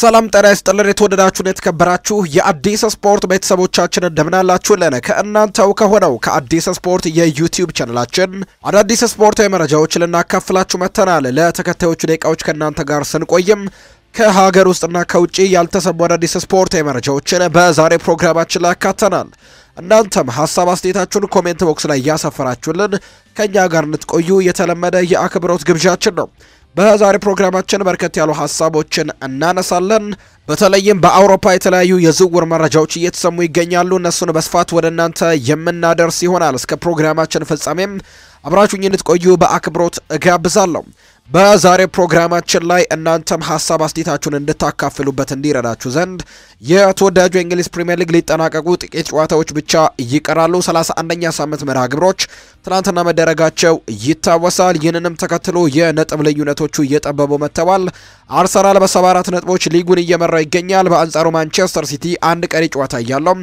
ሰላም ጤና ይስጥልን። የተወደዳችሁን የተከበራችሁ የአዲስ ስፖርት ቤተሰቦቻችን እንደምናላችሁልን ከእናንተው ከሆነው ከአዲስ ስፖርት የዩቲዩብ ቻናላችን አዳዲስ ስፖርታዊ መረጃዎች ልናካፍላችሁ መጥተናል። ለተከታዮቹ ደቂቃዎች ከእናንተ ጋር ስንቆይም ከሀገር ውስጥና ከውጭ ያልተሰሙ አዳዲስ ስፖርታዊ መረጃዎችን በዛሬ ፕሮግራማችን ላይ ያካተናል። እናንተም ሀሳብ አስተያየታችሁን ኮሜንት ቦክስ ላይ እያሰፈራችሁልን ከእኛ ጋር እንድትቆዩ የተለመደ የአክብሮት ግብዣችን ነው። በዛሬ ፕሮግራማችን በርከት ያሉ ሀሳቦችን እናነሳለን። በተለይም በአውሮፓ የተለያዩ የዝውውር መረጃዎች እየተሰሙ ይገኛሉ። እነሱን በስፋት ወደ እናንተ የምናደርስ ይሆናል። እስከ ፕሮግራማችን ፍጻሜም አብራችሁኝ እንድትቆዩ በአክብሮት እጋብዛለሁ። በዛሬ ፕሮግራማችን ላይ እናንተም ሀሳብ አስቴታችሁን እንድታካፍሉበት እንዲረዳችሁ ዘንድ የተወዳጁ የእንግሊዝ ፕሪምየር ሊግ ሊጠናቀቁ ጥቂት ጨዋታዎች ብቻ ይቀራሉ። 31ኛ ሳምንት መርሃ ግብሮች ትናንትና መደረጋቸው ይታወሳል። ይህንንም ተከትሎ የነጥብ ልዩነቶቹ እየጠበቡ መጥተዋል። አርሰናል በ74 ነጥቦች ሊጉን እየመራ ይገኛል። በአንጻሩ ማንቸስተር ሲቲ አንድ ቀሪ ጨዋታ እያለው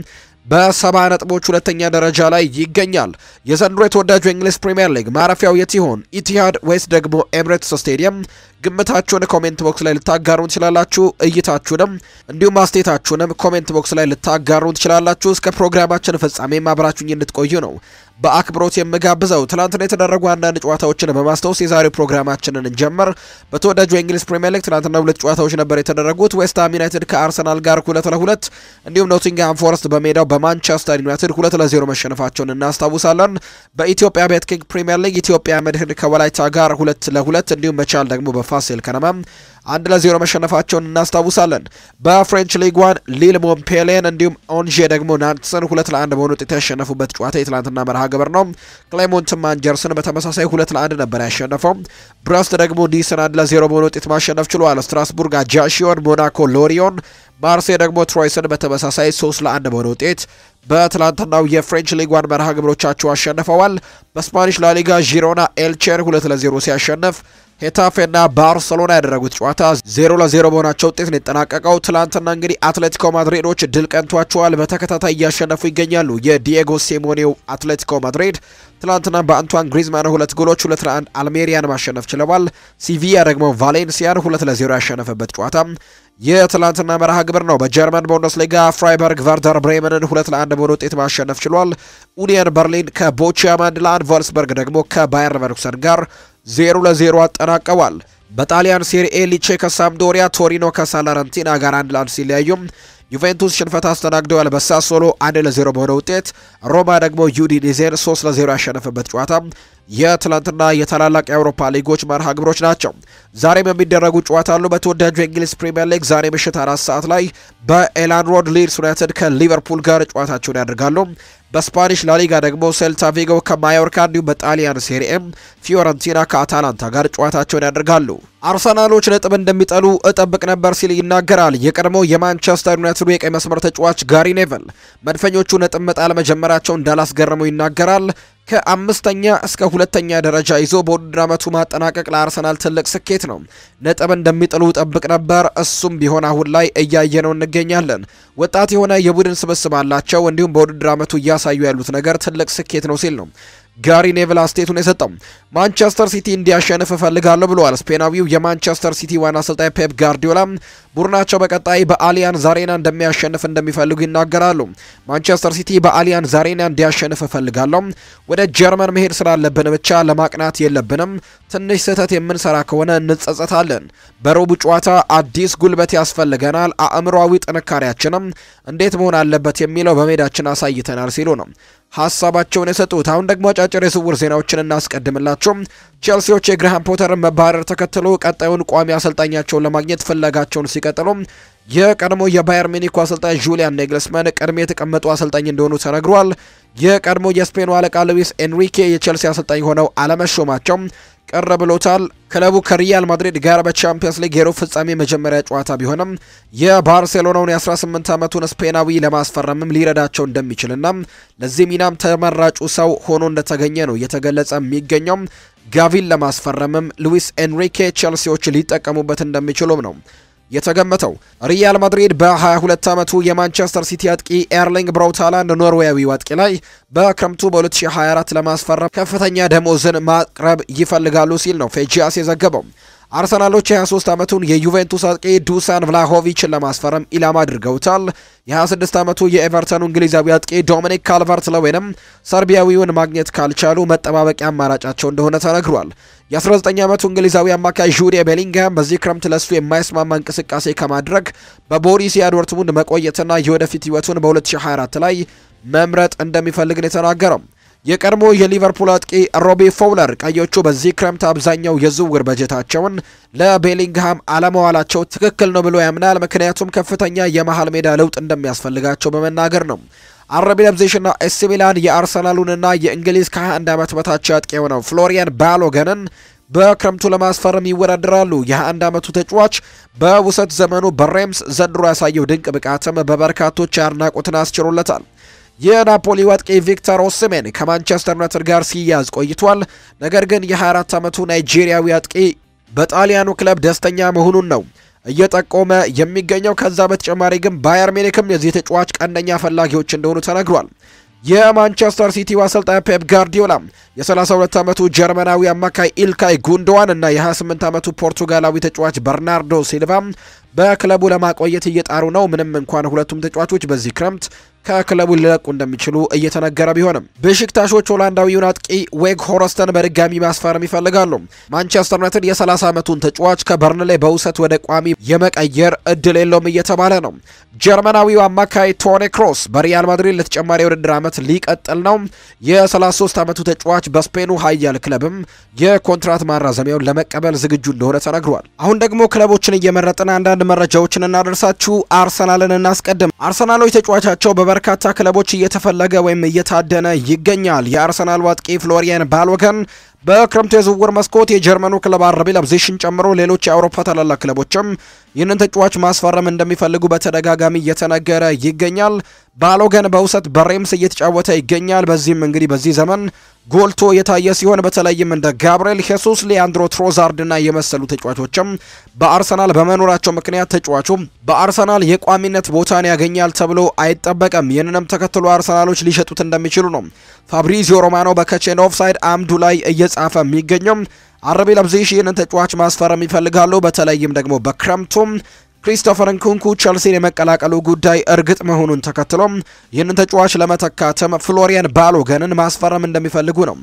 በሰባ ነጥቦች ሁለተኛ ደረጃ ላይ ይገኛል። የዘንድሮ የተወዳጁ የእንግሊዝ ፕሪምየር ሊግ ማረፊያው የት ይሆን? ኢቲሃድ ወይስ ደግሞ ኤምሬትስ ስቴዲየም? ግምታችሁን ኮሜንት ቦክስ ላይ ልታጋሩን ትችላላችሁ። እይታችሁንም እንዲሁም አስቴታችሁንም ኮሜንት ቦክስ ላይ ልታጋሩን ትችላላችሁ። እስከ ፕሮግራማችን ፍጻሜ ማብራችሁኝ እንድትቆዩ ነው በአክብሮት የምጋብዘው ትላንትና የተደረጉ አንዳንድ ጨዋታዎችን በማስታወስ የዛሬው ፕሮግራማችንን እንጀምር። በተወዳጁ የእንግሊዝ ፕሪምየር ሊግ ትላንትና ሁለት ጨዋታዎች ነበር የተደረጉት። ዌስትሃም ዩናይትድ ከአርሰናል ጋር ሁለት ለሁለት እንዲሁም ኖቲንግሃም ፎረስት በሜዳው በማንቸስተር ዩናይትድ ሁለት ለዜሮ መሸነፋቸውን እናስታውሳለን። በኢትዮጵያ ቤት ፕሪምየር ሊግ ኢትዮጵያ መድህን ከወላይታ ጋር ሁለት ለሁለት እንዲሁም መቻል ደግሞ በፋሲል ከነማ አንድ ለዜሮ መሸነፋቸውን እናስታውሳለን። በፍሬንች ሊግ ዋን ሊል ሞምፔሌን እንዲሁም ኦንዤ ደግሞ ናንትስን ሁለት ለአንድ በሆኑ ውጤት ያሸነፉበት ጨዋታ የትላንትና መርሃ ግብር ነው። ክሌሞንት ማንጀርስን በተመሳሳይ ሁለት ለአንድ ነበር ያሸነፈው። ብረስት ደግሞ ኒስን አንድ ለዜሮ በሆነ ውጤት ማሸነፍ ችሏል። ስትራስቡርግ አጃሺዮን፣ ሞናኮ ሎሪዮን፣ ማርሴይ ደግሞ ትሮይስን በተመሳሳይ ሶስት ለአንድ በሆነ ውጤት በትላንትናው የፍሬንች ሊግ ዋን መርሃ ግብሮቻቸው አሸንፈዋል። በስፓኒሽ ላሊጋ ዢሮና ኤልቼን ሁለት ለዜሮ ሲያሸንፍ ሄታፌና ባርሰሎና ያደረጉት ጨዋታ ዜሮ ለዜሮ በሆናቸው ውጤት ነው የተጠናቀቀው። ትላንትና እንግዲህ አትሌቲኮ ማድሪዶች ድል ቀንቷቸዋል። በተከታታይ እያሸነፉ ይገኛሉ። የዲኤጎ ሲሞኔው አትሌቲኮ ማድሪድ ትላንትና በአንቷን ግሪዝማን ሁለት ጎሎች ሁለት ለአንድ አልሜሪያን ማሸነፍ ችለዋል። ሲቪያ ደግሞ ቫሌንሲያን ሁለት ለዜሮ ያሸነፈበት ጨዋታ የትላንትና መርሃ ግብር ነው። በጀርመን ቡንደስሊጋ ፍራይበርግ ቨርደር ብሬመንን ሁለት ለአንድ በሆነ ውጤት ማሸነፍ ችሏል። ኡኒየን በርሊን ከቦቺያም ለአንድ፣ ቮልስበርግ ደግሞ ከባየር ሌቨርኩሰን ጋር ዜሮ ለዜሮ አጠናቀዋል። በጣሊያን ሴሪኤ ሊቼ ከሳምዶሪያ፣ ቶሪኖ ከሳላረንቲና ጋር አንድ ለአንድ ሲለያዩም ዩቬንቱስ ሽንፈት አስተናግደዋል። በሳሶሎ አንድ ለዜሮ በሆነ ውጤት ሮማ ደግሞ ዩዲኒዜን 3 ለዜሮ ያሸነፈበት ጨዋታ የትላንትና የታላላቅ የአውሮፓ ሊጎች መርሃ ግብሮች ናቸው። ዛሬም የሚደረጉ ጨዋታ አሉ። በተወዳጁ የእንግሊዝ ፕሪምየር ሊግ ዛሬ ምሽት አራት ሰዓት ላይ በኤላን ሮድ ሊድስ ዩናይትድ ከሊቨርፑል ጋር ጨዋታቸውን ያደርጋሉ። በስፓኒሽ ላሊጋ ደግሞ ሴልታ ቪጎ ከማዮርካ እንዲሁም በጣሊያን ሴሪኤም ፊዮረንቲና ከአታላንታ ጋር ጨዋታቸውን ያደርጋሉ። አርሰናሎች ነጥብ እንደሚጠሉ እጠብቅ ነበር ሲል ይናገራል የቀድሞ የማንቸስተር ዩናይትዱ የቀይ መስመር ተጫዋች ጋሪ ኔቨል። መድፈኞቹ ነጥብ መጣል መጀመራቸው እንዳላስገረመው ይናገራል። ከአምስተኛ እስከ ሁለተኛ ደረጃ ይዞ በውድድር ዓመቱ ማጠናቀቅ ለአርሰናል ትልቅ ስኬት ነው። ነጥብ እንደሚጥሉ ጠብቅ ነበር። እሱም ቢሆን አሁን ላይ እያየ ነው እንገኛለን። ወጣት የሆነ የቡድን ስብስብ አላቸው። እንዲሁም በውድድር ዓመቱ እያሳዩ ያሉት ነገር ትልቅ ስኬት ነው ሲል ነው ጋሪ ኔቭል አስተያየቱን የሰጠው። ማንቸስተር ሲቲ እንዲያሸንፍ እፈልጋለሁ ብለዋል ስፔናዊው የማንቸስተር ሲቲ ዋና አሰልጣኝ ፔፕ ጋርዲዮላ። ቡድናቸው በቀጣይ በአሊያንዝ አሬና እንደሚያሸንፍ እንደሚፈልጉ ይናገራሉ። ማንቸስተር ሲቲ በአሊያንዝ አሬና እንዲያሸንፍ እፈልጋለሁ። ወደ ጀርመን መሄድ ስላለብን ብቻ ለማቅናት የለብንም። ትንሽ ስህተት የምንሰራ ከሆነ እንጸጸታለን። በሮቡ ጨዋታ አዲስ ጉልበት ያስፈልገናል። አእምሯዊ ጥንካሬያችንም እንዴት መሆን አለበት የሚለው በሜዳችን አሳይተናል ሲሉ ነው ሀሳባቸውን የሰጡት። አሁን ደግሞ አጫጭር የስውር ዜናዎችን እናስቀድምላቸውም። ቼልሲዎች የግርሃም ፖተርን መባረር ተከትሎ ቀጣዩን ቋሚ አሰልጣኛቸውን ለማግኘት ፍለጋቸውን ሲቀጥሉ የቀድሞ የባየር ሚኒኩ አሰልጣኝ ጁሊያን ኔግልስመን ቅድሜ የተቀመጡ አሰልጣኝ እንደሆኑ ተነግሯል። የቀድሞ የስፔኑ አለቃ ሉዊስ ኤንሪኬ የቼልሲ አሰልጣኝ ሆነው አለመሾማቸው ቀረ ብሎታል። ክለቡ ከሪያል ማድሪድ ጋር በቻምፒየንስ ሊግ የሩብ ፍጻሜ መጀመሪያ ጨዋታ ቢሆንም የባርሴሎናውን የ18 ዓመቱን ስፔናዊ ለማስፈረምም ሊረዳቸው እንደሚችልና ለዚህ ሚናም ተመራጩ ሰው ሆኖ እንደተገኘ ነው እየተገለጸ የሚገኘው። ጋቪን ለማስፈረምም ሉዊስ ኤንሪኬ ቼልሲዎች ሊጠቀሙበት እንደሚችሉም ነው የተገመተው። ሪያል ማድሪድ በ22 ዓመቱ የማንቸስተር ሲቲ አጥቂ ኤርሊንግ ብራውታላንድ ኖርዌያዊ አጥቂ ላይ በክረምቱ በ2024 ለማስፈረም ከፍተኛ ደሞዝን ማቅረብ ይፈልጋሉ ሲል ነው ፌጂያስ የዘገበው። አርሰናሎች የ23 ዓመቱን የዩቬንቱስ አጥቂ ዱሳን ቭላሆቪችን ለማስፈረም ኢላማ አድርገውታል። የ26 ዓመቱ የኤቨርተኑ እንግሊዛዊ አጥቂ ዶሚኒክ ካልቨርት ለወይንም ሰርቢያዊውን ማግኘት ካልቻሉ መጠባበቂያ አማራጫቸው እንደሆነ ተነግሯል። የ19 ዓመቱ እንግሊዛዊ አማካይ ጁዴ ቤሊንግሃም በዚህ ክረምት ለሱ የማይስማማ እንቅስቃሴ ከማድረግ በቦሪሲያ ዶርትሙንድ መቆየትና የወደፊት ህይወቱን በ2024 ላይ መምረጥ እንደሚፈልግ ነው የተናገረው። የቀድሞ የሊቨርፑል አጥቂ ሮቢ ፎውለር ቀዮቹ በዚህ ክረምት አብዛኛው የዝውውር በጀታቸውን ለቤሊንግሃም አለመዋላቸው ትክክል ነው ብሎ ያምናል። ምክንያቱም ከፍተኛ የመሃል ሜዳ ለውጥ እንደሚያስፈልጋቸው በመናገር ነው። አረቢ ለብዜሽና ኤሲ ሚላን የአርሰናሉንና የእንግሊዝ ከ21 ዓመት በታች አጥቂ የሆነው ፍሎሪያን ባሎገንን በክረምቱ ለማስፈረም ይወዳደራሉ። የ21 ዓመቱ ተጫዋች በውሰት ዘመኑ በሬምስ ዘንድሮ ያሳየው ድንቅ ብቃትም በበርካቶች አድናቆትን አስችሮለታል። የናፖሊ አጥቂ ቪክተር ኦስሜን ከማንቸስተር ዩናይትድ ጋር ሲያዝ ቆይቷል። ነገር ግን የ24 ዓመቱ ናይጄሪያዊ አጥቂ በጣሊያኑ ክለብ ደስተኛ መሆኑን ነው እየጠቆመ የሚገኘው። ከዛ በተጨማሪ ግን ባየር ሚኒክም የዚህ ተጫዋች ቀንደኛ ፈላጊዎች እንደሆኑ ተነግሯል። የማንቸስተር ሲቲ አሰልጣኝ ፔፕ ጋርዲዮላ የ32 ዓመቱ ጀርመናዊ አማካይ ኢልካይ ጉንዶዋን እና የ28 ዓመቱ ፖርቱጋላዊ ተጫዋች በርናርዶ ሲልቫ በክለቡ ለማቆየት እየጣሩ ነው። ምንም እንኳን ሁለቱም ተጫዋቾች በዚህ ክረምት ከክለቡ ሊለቁ እንደሚችሉ እየተነገረ ቢሆንም ብሽክታሾች ሆላንዳዊውን አጥቂ ዌግ ሆረስተን በድጋሚ ማስፈረም ይፈልጋሉ። ማንቸስተር ዩናይትድ የ30 ዓመቱን ተጫዋች ከበርንሌ በውሰት ወደ ቋሚ የመቀየር እድል የለውም እየተባለ ነው። ጀርመናዊው አማካይ ቶኒ ክሮስ በሪያል ማድሪድ ለተጨማሪ የውድድር ዓመት ሊቀጥል ነው። የ33 ዓመቱ ተጫዋች በስፔኑ ኃያል ክለብም የኮንትራት ማራዘሚያውን ለመቀበል ዝግጁ እንደሆነ ተነግሯል። አሁን ደግሞ ክለቦችን እየመረጥን አንዳንድ መረጃዎችን እናደርሳችሁ። አርሰናልን እናስቀድም። አርሰናሎች ተጫዋቻቸው በበርካታ ክለቦች እየተፈለገ ወይም እየታደነ ይገኛል። የአርሰናል ዋጥቂ ፍሎሪያን ባልወገን በክረምቱ የዝውውር መስኮት የጀርመኑ ክለብ አርቢ ላይፕዚግን ጨምሮ ሌሎች የአውሮፓ ታላላቅ ክለቦችም ይህንን ተጫዋች ማስፈረም እንደሚፈልጉ በተደጋጋሚ እየተነገረ ይገኛል። ባሎገን በውሰት በሬምስ እየተጫወተ ይገኛል። በዚህም እንግዲህ በዚህ ዘመን ጎልቶ የታየ ሲሆን በተለይም እንደ ጋብርኤል ሄሱስ፣ ሊያንድሮ ትሮዛርድ እና የመሰሉ ተጫዋቾችም በአርሰናል በመኖራቸው ምክንያት ተጫዋቹ በአርሰናል የቋሚነት ቦታን ያገኛል ተብሎ አይጠበቅም። ይህንንም ተከትሎ አርሰናሎች ሊሸጡት እንደሚችሉ ነው ፋብሪዚዮ ሮማኖ በከቼን ኦፍሳይድ አምዱ ላይ እየጻፈ የሚገኘው። አረቢ ለብዚሽ ይህንን ተጫዋች ማስፈረም ይፈልጋሉ። በተለይም ደግሞ በክረምቱም ክሪስቶፈር ንኩንኩ ቸልሲን የመቀላቀሉ ጉዳይ እርግጥ መሆኑን ተከትሎም ይህንን ተጫዋች ለመተካተም ፍሎሪያን ባሎገንን ማስፈረም እንደሚፈልጉ ነው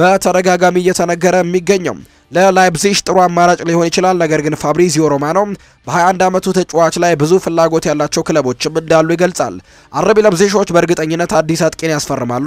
በተደጋጋሚ እየተነገረ የሚገኘው። ለላይፕዚሽ ጥሩ አማራጭ ሊሆን ይችላል። ነገር ግን ፋብሪዚዮ ሮማኖ በ21 ዓመቱ ተጫዋች ላይ ብዙ ፍላጎት ያላቸው ክለቦችም እንዳሉ ይገልጻል። አረቢ ለብዜሾች በእርግጠኝነት አዲስ አጥቂን ያስፈርማሉ።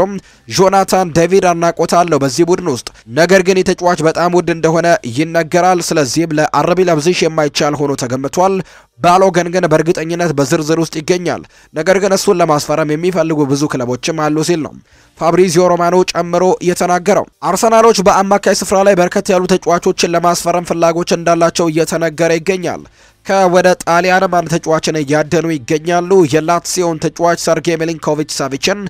ጆናታን ዴቪድ አድናቆት አለው በዚህ ቡድን ውስጥ ነገር ግን የተጫዋች በጣም ውድ እንደሆነ ይነገራል። ስለዚህም ለአረቢ ለብዜሽ የማይቻል ሆኖ ተገምቷል። ባሎገን ግን በእርግጠኝነት በዝርዝር ውስጥ ይገኛል። ነገር ግን እሱን ለማስፈረም የሚፈልጉ ብዙ ክለቦችም አሉ ሲል ነው ፋብሪዚዮ ሮማኖ ጨምሮ የተናገረው። አርሰናሎች በአማካይ ስፍራ ላይ በርከት ያሉ ተጫ ተጫዋቾችን ለማስፈረም ፍላጎች እንዳላቸው እየተነገረ ይገኛል። ከወደ ጣሊያንም አንድ ተጫዋችን እያደኑ ይገኛሉ። የላትሲዮን ተጫዋች ሰርጌ ሚሊንኮቪች ሳቪችን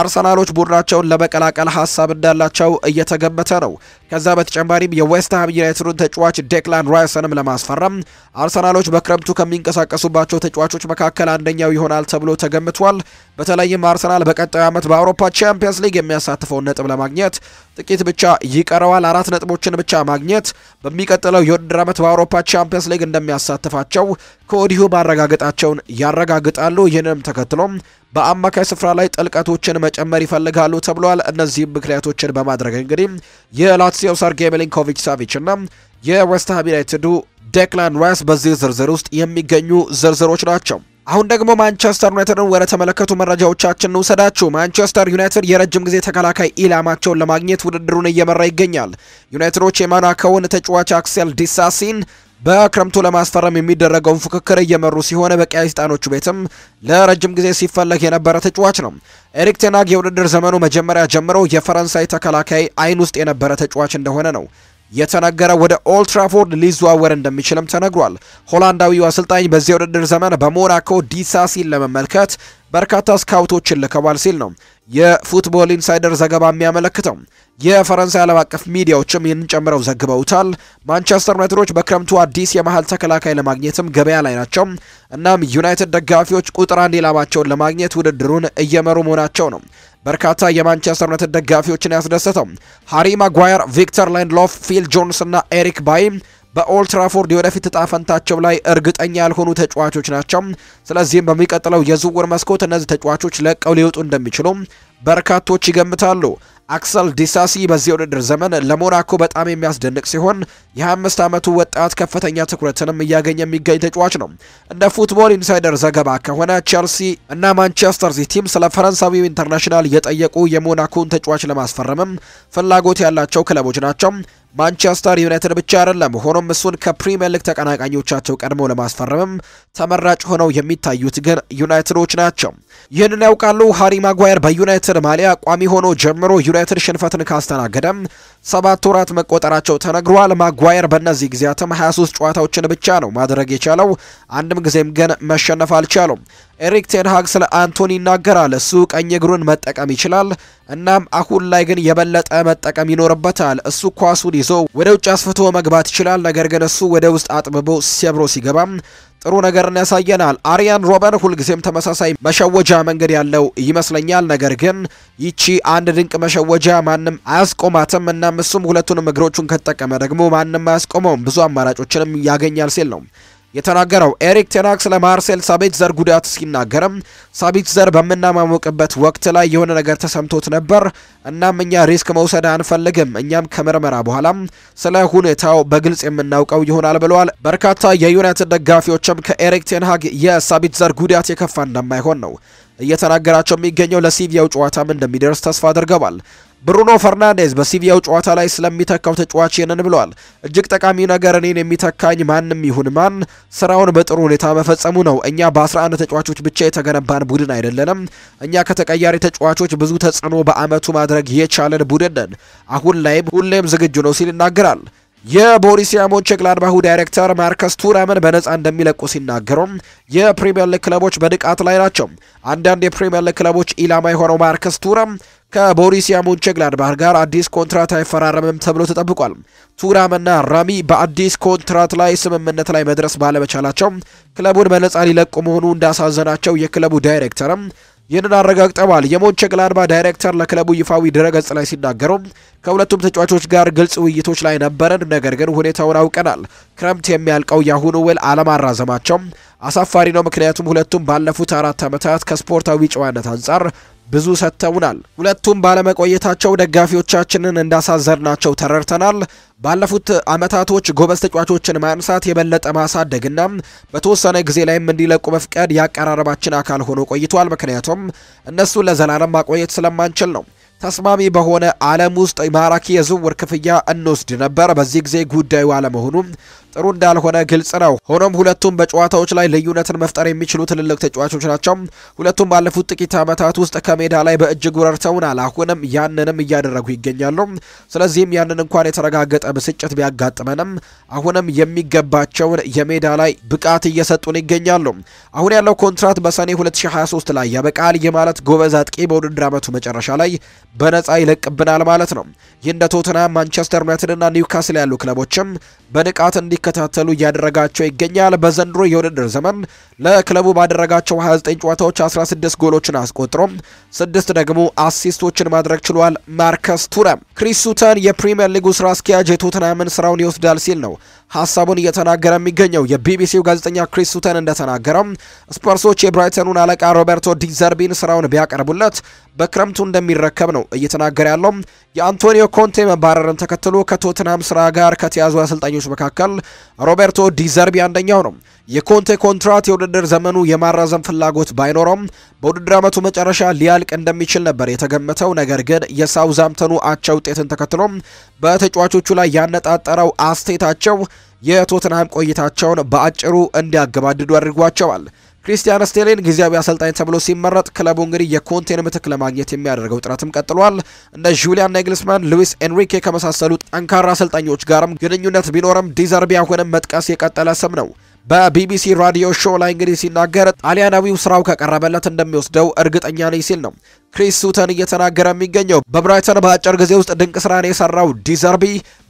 አርሰናሎች ቡድናቸውን ለመቀላቀል ሀሳብ እንዳላቸው እየተገመተ ነው። ከዛ በተጨማሪም የዌስትሃም ዩናይትዱን ተጫዋች ዴክላን ራይሰንም ለማስፈረም አርሰናሎች በክረምቱ ከሚንቀሳቀሱባቸው ተጫዋቾች መካከል አንደኛው ይሆናል ተብሎ ተገምቷል። በተለይም አርሰናል በቀጣዩ ዓመት በአውሮፓ ቻምፒየንስ ሊግ የሚያሳትፈውን ነጥብ ለማግኘት ጥቂት ብቻ ይቀረዋል። አራት ነጥቦችን ብቻ ማግኘት በሚቀጥለው የውድድር ዓመት በአውሮፓ ቻምፒየንስ ሊግ እንደሚያሳትፋቸው ከወዲሁ ማረጋገጣቸውን ያረጋግጣሉ። ይህንንም ተከትሎም በአማካይ ስፍራ ላይ ጥልቀቶችን መጨመር ይፈልጋሉ ተብሏል። እነዚህም ምክንያቶችን በማድረግ እንግዲህ የላትሲዮ ሰርጌ ሚሊንኮቪች ሳቪች እና የዌስትሃም ዩናይትዱ ዴክላን ራይስ በዚህ ዝርዝር ውስጥ የሚገኙ ዝርዝሮች ናቸው። አሁን ደግሞ ማንቸስተር ዩናይትድን ወደ ተመለከቱ መረጃዎቻችን እንውሰዳችሁ። ማንቸስተር ዩናይትድ የረጅም ጊዜ ተከላካይ ኢላማቸውን ለማግኘት ውድድሩን እየመራ ይገኛል። ዩናይትዶች የሞናኮውን ተጫዋች አክሴል ዲሳሲን በክረምቱ ለማስፈረም የሚደረገውን ፉክክር እየመሩ ሲሆን በቀይ ሰይጣኖቹ ቤትም ለረጅም ጊዜ ሲፈለግ የነበረ ተጫዋች ነው። ኤሪክ ቴናግ የውድድር ዘመኑ መጀመሪያ ጀምሮ የፈረንሳይ ተከላካይ አይን ውስጥ የነበረ ተጫዋች እንደሆነ ነው የተነገረ ወደ ኦልትራፎርድ ሊዘዋወር እንደሚችልም ተነግሯል። ሆላንዳዊው አሰልጣኝ በዚህ ውድድር ዘመን በሞናኮ ዲሳሲን ለመመልከት በርካታ ስካውቶችን ልከዋል ሲል ነው የፉትቦል ኢንሳይደር ዘገባ የሚያመለክተው የፈረንሳይ ዓለም አቀፍ ሚዲያዎችም ይህንን ጨምረው ዘግበውታል። ማንቸስተር ዩናይትዶች በክረምቱ አዲስ የመሀል ተከላካይ ለማግኘትም ገበያ ላይ ናቸው። እናም ዩናይትድ ደጋፊዎች ቁጥር አንድ ኢላማቸውን ለማግኘት ውድድሩን እየመሩ መሆናቸው ነው በርካታ የማንቸስተር ዩናይትድ ደጋፊዎችን ያስደሰተው። ሃሪ ማጓየር፣ ቪክተር ሌንድሎፍ፣ ፊል ጆንስ እና ኤሪክ ባይ በኦልትራፎርድ የወደፊት እጣ ፈንታቸው ላይ እርግጠኛ ያልሆኑ ተጫዋቾች ናቸው። ስለዚህም በሚቀጥለው የዝውውር መስኮት እነዚህ ተጫዋቾች ለቀው ሊወጡ እንደሚችሉ በርካቶች ይገምታሉ። አክሰል ዲሳሲ በዚህ ውድድር ዘመን ለሞናኮ በጣም የሚያስደንቅ ሲሆን የ25 ዓመቱ ወጣት ከፍተኛ ትኩረትንም እያገኘ የሚገኝ ተጫዋች ነው። እንደ ፉትቦል ኢንሳይደር ዘገባ ከሆነ ቼልሲ እና ማንቸስተር ሲቲም ስለ ፈረንሳዊው ኢንተርናሽናል የጠየቁ የሞናኮን ተጫዋች ለማስፈረምም ፍላጎት ያላቸው ክለቦች ናቸው። ማንቸስተር ዩናይትድ ብቻ አይደለም። ሆኖም እሱን ከፕሪምየር ሊግ ተቀናቃኞቻቸው ቀድሞ ለማስፈረምም ተመራጭ ሆነው የሚታዩት ግን ዩናይትዶች ናቸው። ይህንን ያውቃሉ። ሃሪ ማጓየር በዩናይትድ ማሊያ ቋሚ ሆኖ ጀምሮ ዩናይትድ ሽንፈትን ካስተናገደም ሰባት ወራት መቆጠራቸው ተነግሯል። ማጓየር በእነዚህ ጊዜያትም 23 ጨዋታዎችን ብቻ ነው ማድረግ የቻለው፣ አንድም ጊዜም ግን መሸነፍ አልቻሉም። ኤሪክ ቴንሃግ ስለ አንቶኒ ይናገራል። እሱ ቀኝ እግሩን መጠቀም ይችላል፣ እናም አሁን ላይ ግን የበለጠ መጠቀም ይኖርበታል። እሱ ኳሱን ይዞ ወደ ውጭ አስፍቶ መግባት ይችላል፣ ነገር ግን እሱ ወደ ውስጥ አጥብቦ ሰብሮ ሲገባም ጥሩ ነገርን ያሳየናል። አሪያን ሮበን ሁልጊዜም ተመሳሳይ መሸወጃ መንገድ ያለው ይመስለኛል። ነገር ግን ይቺ አንድ ድንቅ መሸወጃ ማንም አያስቆማትም። እናም እሱም ሁለቱንም እግሮቹን ከተጠቀመ ደግሞ ማንም አያስቆመውም፣ ብዙ አማራጮችንም ያገኛል ሲል ነው የተናገረው። ኤሪክ ቴናክ ስለ ማርሴል ዘር ጉዳት ሲናገርም ዘር በምናማሞቅበት ወቅት ላይ የሆነ ነገር ተሰምቶት ነበር። እናም እኛ ሪስክ መውሰድ አንፈልግም። እኛም ከምርመራ በኋላም ስለ ሁኔታው በግልጽ የምናውቀው ይሆናል ብለዋል። በርካታ የዩናይትድ ደጋፊዎችም ከኤሪክ ቴንሃግ ዘር ጉዳት የከፋ እንደማይሆን ነው እየተናገራቸው የሚገኘው። ለሲቪያው ጨዋታም እንደሚደርስ ተስፋ አድርገዋል። ብሩኖ ፈርናንዴዝ በሲቪያው ጨዋታ ላይ ስለሚተካው ተጫዋች ይህንን ብለዋል። እጅግ ጠቃሚ ነገር እኔን የሚተካኝ ማንም ይሁን ማን ስራውን በጥሩ ሁኔታ መፈጸሙ ነው። እኛ በ11 ተጫዋቾች ብቻ የተገነባን ቡድን አይደለንም። እኛ ከተቀያሪ ተጫዋቾች ብዙ ተጽዕኖ በአመቱ ማድረግ የቻለን ቡድን ነን። አሁን ላይም ሁሌም ዝግጁ ነው ሲል ይናገራል። የቦሪሲያ ሞንቸግላድባሁ ዳይሬክተር ማርከስ ቱራምን በነፃ እንደሚለቁ ሲናገሩም የፕሪምየር ሊግ ክለቦች በንቃት ላይ ናቸው። አንዳንድ የፕሪምየር ሊግ ክለቦች ኢላማ የሆነው ማርከስ ቱራም ከቦሪሲያ ሞንቸንግላድባህ ጋር አዲስ ኮንትራት አይፈራረምም ተብሎ ተጠብቋል። ቱራምና ራሚ በአዲስ ኮንትራት ላይ ስምምነት ላይ መድረስ ባለመቻላቸው ክለቡን በነጻ ሊለቁ መሆኑ እንዳሳዘናቸው የክለቡ ዳይሬክተርም ይህንን አረጋግጠዋል። የሞንቸግላድባ ዳይሬክተር ለክለቡ ይፋዊ ድረገጽ ላይ ሲናገሩ ከሁለቱም ተጫዋቾች ጋር ግልጽ ውይይቶች ላይ ነበረን፣ ነገር ግን ሁኔታውን አውቀናል። ክረምት የሚያልቀው የአሁኑ ውል አለማራዘማቸው አሳፋሪ ነው። ምክንያቱም ሁለቱም ባለፉት አራት ዓመታት ከስፖርታዊ ጨዋነት አንጻር ብዙ ሰጥተውናል። ሁለቱም ባለመቆየታቸው ደጋፊዎቻችንን እንዳሳዘርናቸው ተረድተናል። ባለፉት ዓመታቶች ጎበዝ ተጫዋቾችን ማንሳት የበለጠ ማሳደግና በተወሰነ ጊዜ ላይም እንዲለቁ መፍቀድ የአቀራረባችን አካል ሆኖ ቆይቷል። ምክንያቱም እነሱን ለዘላለም ማቆየት ስለማንችል ነው። ተስማሚ በሆነ ዓለም ውስጥ ማራኪ የዝውውር ክፍያ እንወስድ ነበር። በዚህ ጊዜ ጉዳዩ አለመሆኑ ጥሩ እንዳልሆነ ግልጽ ነው። ሆኖም ሁለቱም በጨዋታዎች ላይ ልዩነትን መፍጠር የሚችሉ ትልልቅ ተጫዋቾች ናቸው። ሁለቱም ባለፉት ጥቂት ዓመታት ውስጥ ከሜዳ ላይ በእጅጉ ረድተውናል። አሁንም ያንንም እያደረጉ ይገኛሉ። ስለዚህም ያንን እንኳን የተረጋገጠ ብስጭት ቢያጋጥመንም አሁንም የሚገባቸውን የሜዳ ላይ ብቃት እየሰጡን ይገኛሉ። አሁን ያለው ኮንትራት በሰኔ 2023 ላይ ያበቃል። ይህ ማለት ጎበዝ አጥቂ በውድድር ዓመቱ መጨረሻ ላይ በነፃ ይለቅብናል ማለት ነው። ይህ እንደ ቶተናም፣ ማንቸስተር ዩናይትድ እና ኒውካስል ያሉ ክለቦችም በንቃት እንዲ እንዲከታተሉ እያደረጋቸው ይገኛል። በዘንድሮ የውድድር ዘመን ለክለቡ ባደረጋቸው 29 ጨዋታዎች 16 ጎሎችን አስቆጥሮ ስድስት ደግሞ አሲስቶችን ማድረግ ችሏል። ማርከስ ቱረም ክሪስ ሱተን የፕሪምየር ሊጉ ስራ አስኪያጅ የቶትናምን ስራውን ይወስዳል ሲል ነው ሀሳቡን እየተናገረ የሚገኘው የቢቢሲው ጋዜጠኛ ክሪስ ሱተን እንደተናገረው ስፐርሶች የብራይተኑን አለቃ ሮበርቶ ዲዘርቢን ስራውን ቢያቀርቡለት በክረምቱ እንደሚረከብ ነው እየተናገረ ያለው። የአንቶኒዮ ኮንቴ መባረርን ተከትሎ ከቶትናም ስራ ጋር ከተያዙ አሰልጣኞች መካከል ሮቤርቶ ዲዘርቢ አንደኛው ነው። የኮንቴ ኮንትራት የውድድር ዘመኑ የማራዘም ፍላጎት ባይኖረውም በውድድር ዓመቱ መጨረሻ ሊያልቅ እንደሚችል ነበር የተገመተው። ነገር ግን የሳውዛምተኑ አቻ ውጤትን ተከትሎ በተጫዋቾቹ ላይ ያነጣጠረው አስቴታቸው የቶትንሃም ቆይታቸውን በአጭሩ እንዲያገባድዱ አድርጓቸዋል። ክሪስቲያን ስቴሊን ጊዜያዊ አሰልጣኝ ተብሎ ሲመረጥ ክለቡ እንግዲህ የኮንቴን ምትክ ለማግኘት የሚያደርገው ጥረትም ቀጥሏል። እንደ ጁሊያን ኔግልስማን፣ ሉዊስ ኤንሪኬ ከመሳሰሉ ጠንካራ አሰልጣኞች ጋርም ግንኙነት ቢኖርም ዲዘርቢ አሁንም መጥቀስ የቀጠለ ስም ነው። በቢቢሲ ራዲዮ ሾው ላይ እንግዲህ ሲናገር ጣሊያናዊው ስራው ከቀረበለት እንደሚወስደው እርግጠኛ ነኝ ሲል ነው ክሪስ ሱተን እየተናገረ የሚገኘው በብራይተን በአጭር ጊዜ ውስጥ ድንቅ ስራን የሰራው ዲዘርቢ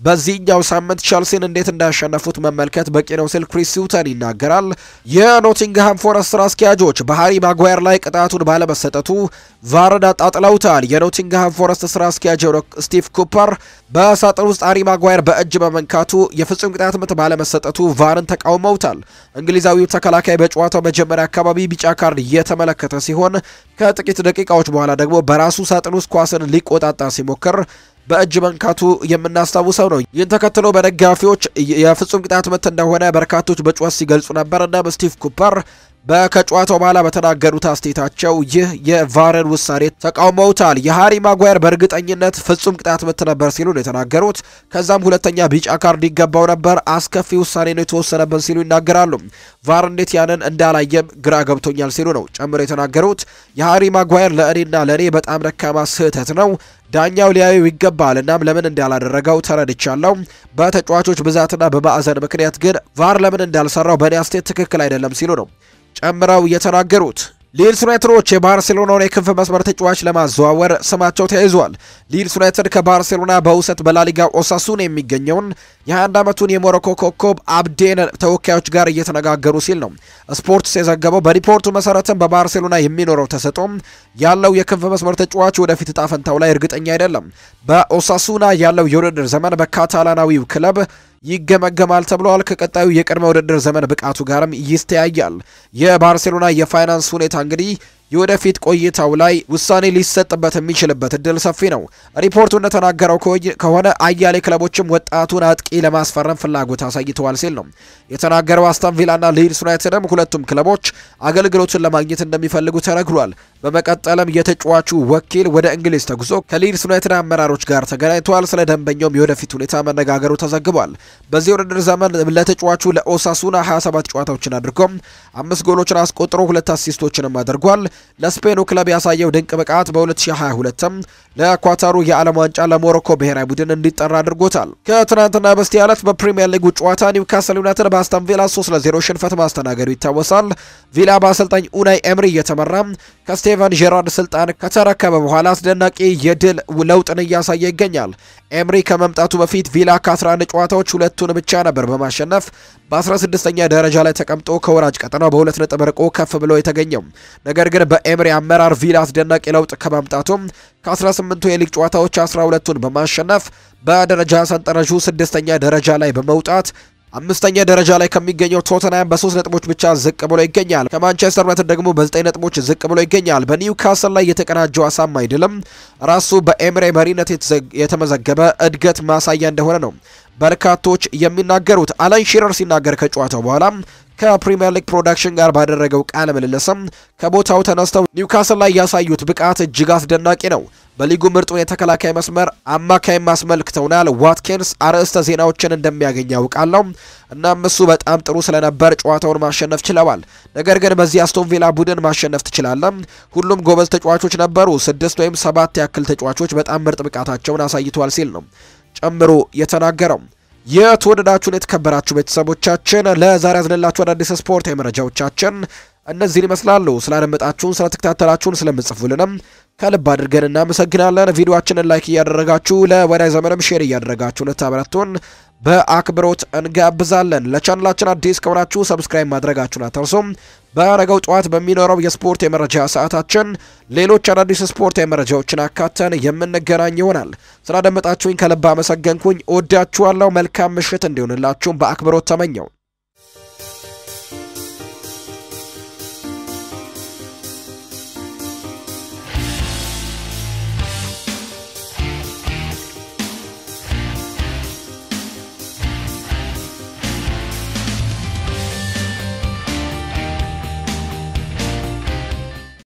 በዚህኛው ሳምንት ቸልሲን እንዴት እንዳሸነፉት መመልከት በቂ ነው ሲል ክሪስ ሱተን ይናገራል። የኖቲንግሃም ፎረስት ስራ አስኪያጆች በሃሪ ማጓየር ላይ ቅጣቱን ባለመሰጠቱ ቫርን አጣጥለውታል። የኖቲንግሃም ፎረስት ስራ አስኪያጅ ስቲቭ ኩፐር በሳጥን ውስጥ ሃሪ ማጓየር በእጅ በመንካቱ የፍጹም ቅጣት ምት ባለመሰጠቱ ቫርን ተቃውመውታል። እንግሊዛዊው ተከላካይ በጨዋታው መጀመሪያ አካባቢ ቢጫ ካርድ እየተመለከተ ሲሆን ከጥቂት ደቂቃዎች በኋላ ደግሞ በራሱ ሳጥን ውስጥ ኳስን ሊቆጣጠር ሲሞክር በእጅ መንካቱ የምናስታውሰው ነው። ይህን ተከትሎ በደጋፊዎች የፍጹም ቅጣት ምት እንደሆነ በርካቶች በጩኸት ሲገልጹ ነበር። እናም ስቲቭ ኩፐር በከጨዋታው በኋላ በተናገሩት አስቴታቸው ይህ የቫርን ውሳኔ ተቃውመውታል። የሃሪ ማጓየር በእርግጠኝነት ፍጹም ቅጣት ምት ነበር ሲሉ ነው የተናገሩት። ከዛም ሁለተኛ ቢጫ ካርድ ይገባው ነበር፣ አስከፊ ውሳኔ ነው የተወሰነብን ሲሉ ይናገራሉ። ቫር እንዴት ያንን እንዳላየም ግራ ገብቶኛል ሲሉ ነው ጨምሮ የተናገሩት። የሃሪ ማጓየር ለእኔና ለእኔ በጣም ደካማ ስህተት ነው። ዳኛው ሊያዩ ይገባል። እናም ለምን እንዳላደረገው ተረድቻለሁ። በተጫዋቾች ብዛትና በማዕዘን ምክንያት ግን ቫር ለምን እንዳልሰራው በእኔ አስተያየት ትክክል አይደለም ሲሉ ነው ጨምረው የተናገሩት። ሊድስ ዩናይትዶች የባርሴሎናውን የክንፍ መስመር ተጫዋች ለማዘዋወር ስማቸው ተያይዟል። ሊድስ ዩናይትድ ከባርሴሎና በውሰት በላሊጋ ኦሳሱን የሚገኘውን የ21 ዓመቱን የሞሮኮ ኮከብ አብዴን ተወካዮች ጋር እየተነጋገሩ ሲል ነው ስፖርትስ የዘገበው። በሪፖርቱ መሰረትም በባርሴሎና የሚኖረው ተሰጥኦም ያለው የክንፍ መስመር ተጫዋች ወደፊት እጣ ፈንታው ላይ እርግጠኛ አይደለም። በኦሳሱና ያለው የውድድር ዘመን በካታላናዊው ክለብ ይገመገማል ተብለዋል። ከቀጣዩ የቅድመ ውድድር ዘመን ብቃቱ ጋርም ይስተያያል። የባርሴሎና የፋይናንስ ሁኔታ እንግዲህ የወደፊት ቆይታው ላይ ውሳኔ ሊሰጥበት የሚችልበት እድል ሰፊ ነው። ሪፖርቱ እንደተናገረው ከሆነ አያሌ ክለቦችም ወጣቱን አጥቂ ለማስፈረም ፍላጎት አሳይተዋል ሲል ነው የተናገረው። አስተን ቪላና ሊድስ ዩናይትድም ሁለቱም ክለቦች አገልግሎቱን ለማግኘት እንደሚፈልጉ ተነግሯል። በመቀጠልም የተጫዋቹ ወኪል ወደ እንግሊዝ ተጉዞ ከሊድስ ዩናይትድ አመራሮች ጋር ተገናኝተዋል። ስለ ደንበኛውም የወደፊት ሁኔታ መነጋገሩ ተዘግቧል። በዚህ ውድድር ዘመን ለተጫዋቹ ለኦሳሱና 27 ጨዋታዎችን አድርጎም አምስት ጎሎችን አስቆጥሮ ሁለት አሲስቶችንም አድርጓል። ለስፔኑ ክለብ ያሳየው ድንቅ ብቃት በ2022ም ለኳታሩ የዓለም ዋንጫ ለሞሮኮ ብሔራዊ ቡድን እንዲጠራ አድርጎታል። ከትናንትና በስቲያ ዕለት በፕሪምየር ሊጉ ጨዋታ ኒውካስል ዩናይትድ በአስተን ቪላ 3 ለ0 ሽንፈት ማስተናገዱ ይታወሳል። ቪላ በአሰልጣኝ ኡናይ ኤምሪ እየተመራ ከስቴቨን ጄራርድ ስልጣን ከተረከበ በኋላ አስደናቂ የድል ለውጥን እያሳየ ይገኛል። ኤምሪ ከመምጣቱ በፊት ቪላ ከ11 ጨዋታዎች ሁለቱን ብቻ ነበር በማሸነፍ በ16ኛ ደረጃ ላይ ተቀምጦ ከወራጅ ቀጠና በሁለት ነጥብ ርቆ ከፍ ብሎ የተገኘው ነገር ግን በኤምሪ አመራር ቪላ አስደናቂ ለውጥ ከማምጣቱም ከ18ቱ የሊግ ጨዋታዎች 12ቱን በማሸነፍ በደረጃ ሰንጠረዡ ስድስተኛ ደረጃ ላይ በመውጣት አምስተኛ ደረጃ ላይ ከሚገኘው ቶተንሃም በሶስት ነጥቦች ብቻ ዝቅ ብሎ ይገኛል። ከማንቸስተር ዩናይትድ ደግሞ በዘጠኝ ነጥቦች ዝቅ ብሎ ይገኛል። በኒውካስል ላይ የተቀናጀው አሳማኝ ድልም ራሱ በኤምሬ መሪነት የተመዘገበ እድገት ማሳያ እንደሆነ ነው በርካቶች የሚናገሩት። አላን ሺረር ሲናገር ከጨዋታው በኋላ ከፕሪምየር ሊግ ፕሮዳክሽን ጋር ባደረገው ቃለ ምልልስም ከቦታው ተነስተው ኒውካስል ላይ ያሳዩት ብቃት እጅግ አስደናቂ ነው። በሊጉ ምርጡን የተከላካይ መስመር አማካይም አስመልክተውናል። ዋትኪንስ አርዕስተ ዜናዎችን እንደሚያገኝ ያውቃለሁ። እናም እሱ በጣም ጥሩ ስለነበር ጨዋታውን ማሸነፍ ችለዋል። ነገር ግን በዚህ አስቶን ቪላ ቡድን ማሸነፍ ትችላለም። ሁሉም ጎበዝ ተጫዋቾች ነበሩ። ስድስት ወይም ሰባት ያክል ተጫዋቾች በጣም ምርጥ ብቃታቸውን አሳይተዋል ሲል ነው ጨምሮ የተናገረው። የተወደዳችሁን የተከበራችሁ ቤተሰቦቻችን ለዛሬ ያዝንላችሁ አዳዲስ ስፖርታዊ መረጃዎቻችን እነዚህን ይመስላሉ። ስላደመጣችሁን፣ ስለተከታተላችሁን፣ ስለምጽፉልንም ከልብ አድርገን እናመሰግናለን። ቪዲዮችንን ላይክ እያደረጋችሁ ለወዳጅ ዘመንም ሼር እያደረጋችሁ ልታበረቱን በአክብሮት እንጋብዛለን። ለቻናላችን አዲስ ከሆናችሁ ሰብስክራይብ ማድረጋችሁን አትርሱም። በነገው ጠዋት በሚኖረው የስፖርት የመረጃ ሰዓታችን ሌሎች አዳዲስ ስፖርት የመረጃዎችን አካተን የምንገናኝ ይሆናል። ስላደመጣችሁኝ ከልብ አመሰገንኩኝ። እወዳችኋለሁ። መልካም ምሽት እንዲሆንላችሁም በአክብሮት ተመኘው።